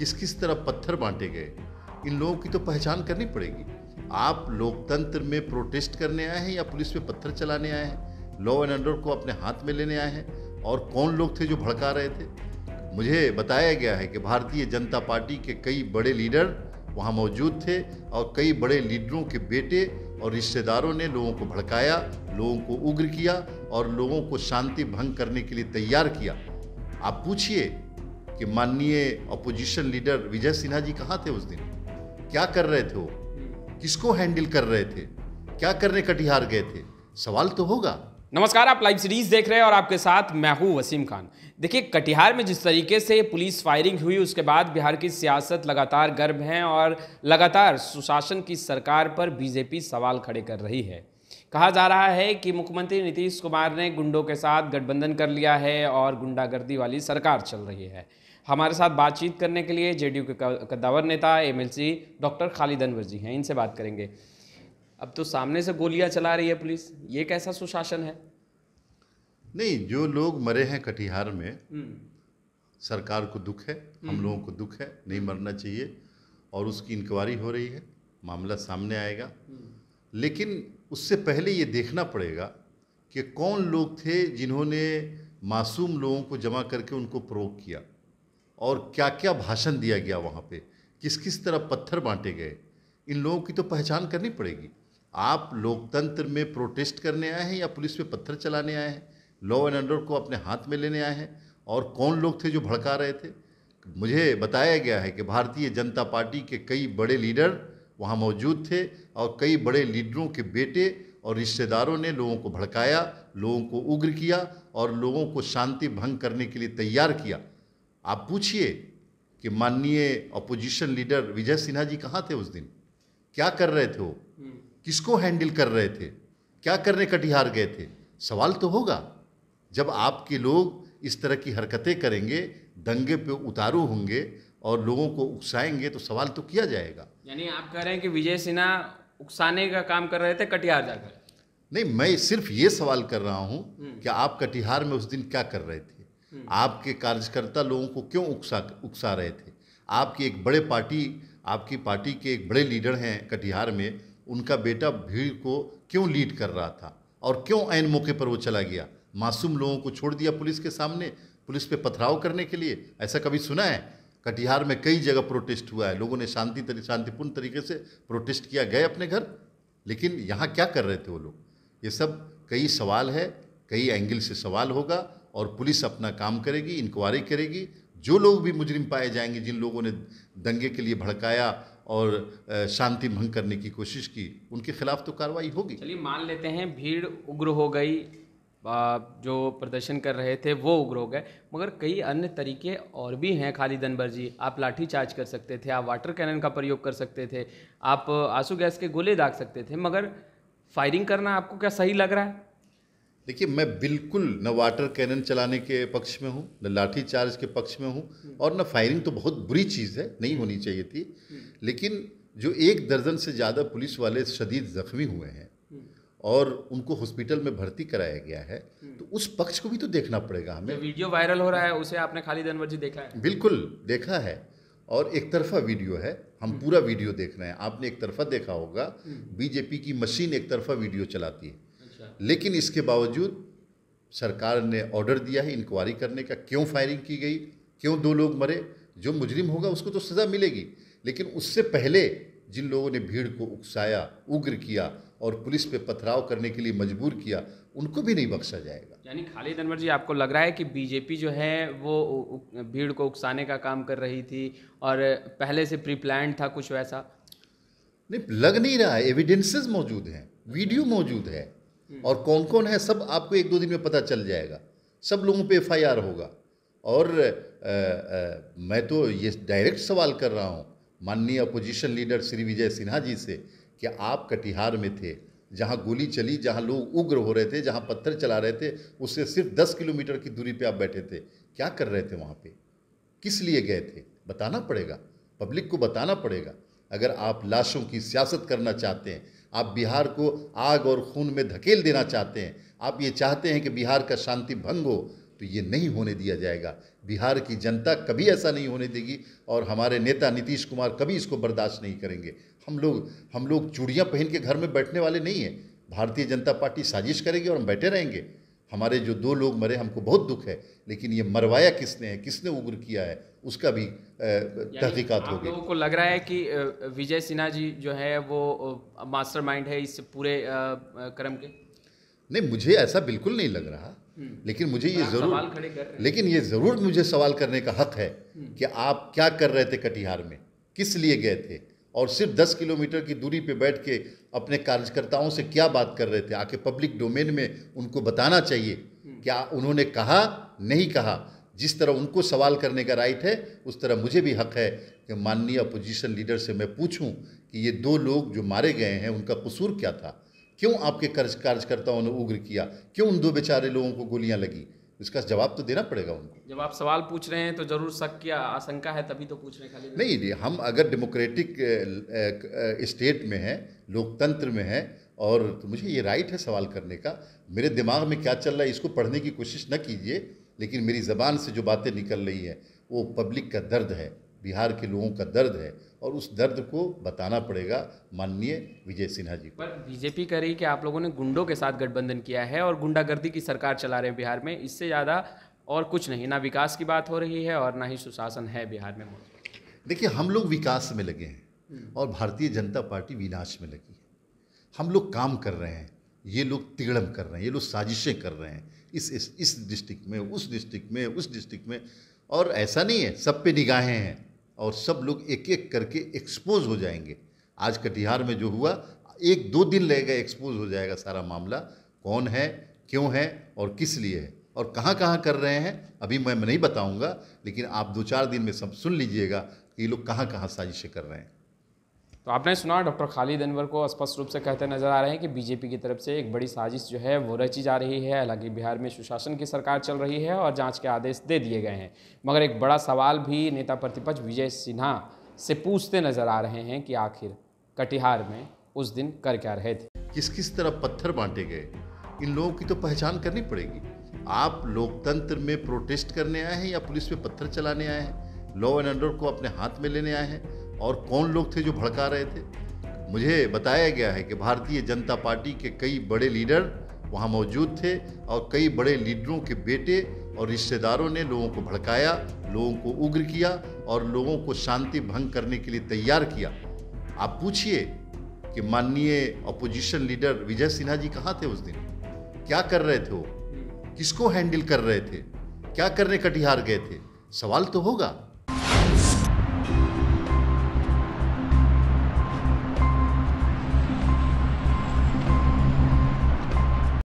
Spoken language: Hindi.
किस किस तरह पत्थर बांटे गए इन लोगों की तो पहचान करनी पड़ेगी आप लोकतंत्र में प्रोटेस्ट करने आए हैं या पुलिस पे पत्थर चलाने आए हैं लॉ एंड ऑर्डर को अपने हाथ में लेने आए हैं और कौन लोग थे जो भड़का रहे थे मुझे बताया गया है कि भारतीय जनता पार्टी के कई बड़े लीडर वहाँ मौजूद थे और कई बड़े लीडरों के बेटे और रिश्तेदारों ने लोगों को भड़काया लोगों को उग्र किया और लोगों को शांति भंग करने के लिए तैयार किया आप पूछिए कि माननीय अपोजिशन लीडर विजय सिन्हा जी कहाँ थे उस दिन क्या कर रहे थे वो किसको हैंडल कर रहे थे क्या करने कटिहार गए थे सवाल तो होगा नमस्कार आप लाइव सीरीज देख रहे हैं और आपके साथ मैं हूं वसीम खान देखिए कटिहार में जिस तरीके से पुलिस फायरिंग हुई उसके बाद बिहार की सियासत लगातार गर्भ है और लगातार सुशासन की सरकार पर बीजेपी सवाल खड़े कर रही है कहा जा रहा है कि मुख्यमंत्री नीतीश कुमार ने गुंडों के साथ गठबंधन कर लिया है और गुंडागर्दी वाली सरकार चल रही है हमारे साथ बातचीत करने के लिए जेडीयू के कद्दावर नेता एमएलसी डॉक्टर खालिद अनवर जी हैं इनसे बात करेंगे अब तो सामने से गोलियां चला रही है पुलिस ये कैसा सुशासन है नहीं जो लोग मरे हैं कटिहार में हम्म। सरकार को दुख है हम हम्म। लोगों को दुख है नहीं मरना चाहिए और उसकी इंक्वायरी हो रही है मामला सामने आएगा हम्म। लेकिन उससे पहले ये देखना पड़ेगा कि कौन लोग थे जिन्होंने मासूम लोगों को जमा करके उनको प्रयोग किया और क्या क्या भाषण दिया गया वहाँ पे किस किस तरह पत्थर बांटे गए इन लोगों की तो पहचान करनी पड़ेगी आप लोकतंत्र में प्रोटेस्ट करने आए हैं या पुलिस पे पत्थर चलाने आए हैं लॉ एंड ऑर्डर को अपने हाथ में लेने आए हैं और कौन लोग थे जो भड़का रहे थे मुझे बताया गया है कि भारतीय जनता पार्टी के कई बड़े लीडर वहाँ मौजूद थे और कई बड़े लीडरों के बेटे और रिश्तेदारों ने लोगों को भड़काया लोगों को उग्र किया और लोगों को शांति भंग करने के लिए तैयार किया आप पूछिए कि माननीय अपोजिशन लीडर विजय सिन्हा जी कहाँ थे उस दिन क्या कर रहे थे वो हम्म। किसको हैंडल कर रहे थे क्या करने कटिहार गए थे सवाल तो होगा जब आपके लोग इस तरह की हरकतें करेंगे दंगे पे उतारू होंगे और लोगों को उकसाएंगे तो सवाल तो किया जाएगा यानी आप कह रहे हैं कि विजय सिन्हा उकसाने का काम कर रहे थे कटिहार जाकर नहीं मैं सिर्फ ये सवाल कर रहा हूँ हम्म। कि आप कटिहार में उस दिन क्या कर रहे थे हम्म। आपके कार्यकर्ता लोगों को क्यों उकसा उकसा रहे थे आपकी एक बड़े पार्टी आपकी पार्टी के एक बड़े लीडर हैं कटिहार में उनका बेटा भीड़ को क्यों लीड कर रहा था और क्यों ऐन मौके पर वो चला गया मासूम लोगों को छोड़ दिया पुलिस के सामने पुलिस पे पथराव करने के लिए ऐसा कभी सुना है कटिहार में कई जगह प्रोटेस्ट हुआ है लोगों ने शांति तरी, शांतिपूर्ण तरीके से प्रोटेस्ट किया गए अपने घर लेकिन यहाँ क्या कर रहे थे वो लोग ये सब कई सवाल है कई एंगल से सवाल होगा और पुलिस अपना काम करेगी इंक्वायरी करेगी जो लोग भी मुजरिम पाए जाएंगे जिन लोगों ने दंगे के लिए भड़काया और शांति भंग करने की कोशिश की उनके खिलाफ तो कार्रवाई होगी चलिए मान लेते हैं भीड़ उग्र हो गई जो प्रदर्शन कर रहे थे वो उग्र हो गए मगर कई अन्य तरीके और भी हैं खाली दनबर जी आप लाठी चार्ज कर सकते थे आप वाटर कैनन का प्रयोग कर सकते थे आप आंसू गैस के गोले दाग सकते थे मगर फायरिंग करना आपको क्या सही लग रहा है देखिए मैं बिल्कुल न वाटर कैनन चलाने के पक्ष में हूँ न लाठी चार्ज के पक्ष में हूँ और न फायरिंग तो बहुत बुरी चीज़ है नहीं होनी चाहिए थी लेकिन जो एक दर्जन से ज़्यादा पुलिस वाले शदीद ज़ख्मी हुए हैं और उनको हॉस्पिटल में भर्ती कराया गया है तो उस पक्ष को भी तो देखना पड़ेगा हमें वीडियो वायरल हो रहा है उसे आपने खालिद अनवर जी देखा है बिल्कुल देखा है और एक तरफा वीडियो है हम हम्म। पूरा वीडियो देख रहे हैं आपने एक तरफा देखा होगा हम्म। बीजेपी की मशीन एक तरफा वीडियो चलाती है अच्छा। लेकिन इसके बावजूद सरकार ने ऑर्डर दिया है इंक्वायरी करने का क्यों फायरिंग की गई क्यों दो लोग मरे जो मुजरिम होगा उसको तो सज़ा मिलेगी लेकिन उससे पहले जिन लोगों ने भीड़ को उकसाया उग्र किया और पुलिस पे पथराव करने के लिए मजबूर किया उनको भी नहीं बख्शा जाएगा यानी खालिद अनवर जी आपको लग रहा है कि बीजेपी जो है वो भीड़ को उकसाने का काम कर रही थी और पहले से प्री प्लान था कुछ वैसा नहीं लग नहीं रहा है एविडेंसेस मौजूद हैं वीडियो मौजूद है हम्म। और कौन कौन है सब आपको एक दो दिन में पता चल जाएगा सब लोगों पे एफआईआर होगा और आ, आ, मैं तो ये डायरेक्ट सवाल कर रहा हूँ माननीय अपोजिशन लीडर श्री विजय सिन्हा जी से कि आप कटिहार में थे जहाँ गोली चली जहाँ लोग उग्र हो रहे थे जहाँ पत्थर चला रहे थे उससे सिर्फ दस किलोमीटर की दूरी पे आप बैठे थे क्या कर रहे थे वहाँ पे किस लिए गए थे बताना पड़ेगा पब्लिक को बताना पड़ेगा अगर आप लाशों की सियासत करना चाहते हैं आप बिहार को आग और खून में धकेल देना चाहते हैं आप ये चाहते हैं कि बिहार का शांति भंग हो तो ये नहीं होने दिया जाएगा बिहार की जनता कभी ऐसा नहीं होने देगी और हमारे नेता नीतीश कुमार कभी इसको बर्दाश्त नहीं करेंगे हम लोग हम लोग चूड़ियाँ पहन के घर में बैठने वाले नहीं हैं भारतीय जनता पार्टी साजिश करेगी और हम बैठे रहेंगे हमारे जो दो लोग मरे हमको बहुत दुख है लेकिन ये मरवाया किसने है किसने उग्र किया है उसका भी तहकीकात होगी लोगों को लग रहा है कि विजय सिन्हा जी जो है वो मास्टरमाइंड है इस पूरे क्रम के नहीं मुझे ऐसा बिल्कुल नहीं लग रहा हम्म। लेकिन मुझे ये ज़रूर लेकिन ये ज़रूर मुझे सवाल करने का हक है हम्म। कि आप क्या कर रहे थे कटिहार में किस लिए गए थे और सिर्फ दस किलोमीटर की दूरी पे बैठ के अपने कार्यकर्ताओं से क्या बात कर रहे थे आके पब्लिक डोमेन में उनको बताना चाहिए हम्म। क्या उन्होंने कहा नहीं कहा जिस तरह उनको सवाल करने का राइट है उस तरह मुझे भी हक है कि माननीय अपोजिशन लीडर से मैं पूछूं कि ये दो लोग जो मारे गए हैं उनका कसूर क्या था क्यों आपके कर्ज कार्यकर्ताओं ने उग्र किया क्यों उन दो बेचारे लोगों को गोलियां लगी इसका जवाब तो देना पड़ेगा उनको जब आप सवाल पूछ रहे हैं तो जरूर शक की आशंका है तभी तो पूछ रहे हैं खाली नहीं हम अगर डेमोक्रेटिक स्टेट में हैं लोकतंत्र में हैं और तो मुझे ये राइट है सवाल करने का मेरे दिमाग में क्या चल रहा है इसको पढ़ने की कोशिश न कीजिए लेकिन मेरी ज़बान से जो बातें निकल रही हैं वो पब्लिक का दर्द है बिहार के लोगों का दर्द है और उस दर्द को बताना पड़ेगा माननीय विजय सिन्हा जी पर बीजेपी कह रही कि आप लोगों ने गुंडों के साथ गठबंधन किया है और गुंडागर्दी की सरकार चला रहे हैं बिहार में इससे ज़्यादा और कुछ नहीं ना विकास की बात हो रही है और ना ही सुशासन है बिहार में देखिए हम लोग विकास में लगे हैं और भारतीय जनता पार्टी विनाश में लगी है हम लोग काम कर रहे हैं ये लोग तिगड़म कर रहे हैं ये लोग साजिशें कर रहे हैं इस इस, इस डिस्ट्रिक्ट में उस डिस्ट्रिक्ट में उस डिस्ट्रिक्ट में और ऐसा नहीं है सब पे निगाहें हैं और सब लोग एक एक करके एक्सपोज हो जाएंगे आज कटिहार में जो हुआ एक दो दिन लगेगा एक्सपोज हो जाएगा सारा मामला कौन है क्यों है और किस लिए है और कहाँ कहाँ कर रहे हैं अभी मैं नहीं बताऊँगा लेकिन आप दो चार दिन में सब सुन लीजिएगा कि ये लोग कहाँ कहाँ साजिशें कर रहे हैं तो आपने सुना डॉक्टर खालिद अनवर को स्पष्ट रूप से कहते नजर आ रहे हैं कि बीजेपी की तरफ से एक बड़ी साजिश जो है वो रची जा रही है हालांकि बिहार में सुशासन की सरकार चल रही है और जांच के आदेश दे दिए गए हैं मगर एक बड़ा सवाल भी नेता प्रतिपक्ष विजय सिन्हा से पूछते नजर आ रहे हैं कि आखिर कटिहार में उस दिन कर क्या रहे थे किस किस तरह पत्थर बांटे गए इन लोगों की तो पहचान करनी पड़ेगी आप लोकतंत्र में प्रोटेस्ट करने आए हैं या पुलिस पे पत्थर चलाने आए हैं लॉ एंड ऑर्डर को अपने हाथ में लेने आए हैं और कौन लोग थे जो भड़का रहे थे मुझे बताया गया है कि भारतीय जनता पार्टी के कई बड़े लीडर वहाँ मौजूद थे और कई बड़े लीडरों के बेटे और रिश्तेदारों ने लोगों को भड़काया लोगों को उग्र किया और लोगों को शांति भंग करने के लिए तैयार किया आप पूछिए कि माननीय अपोजिशन लीडर विजय सिन्हा जी कहाँ थे उस दिन क्या कर रहे थे वो किसको हैंडल कर रहे थे क्या करने कटिहार गए थे सवाल तो होगा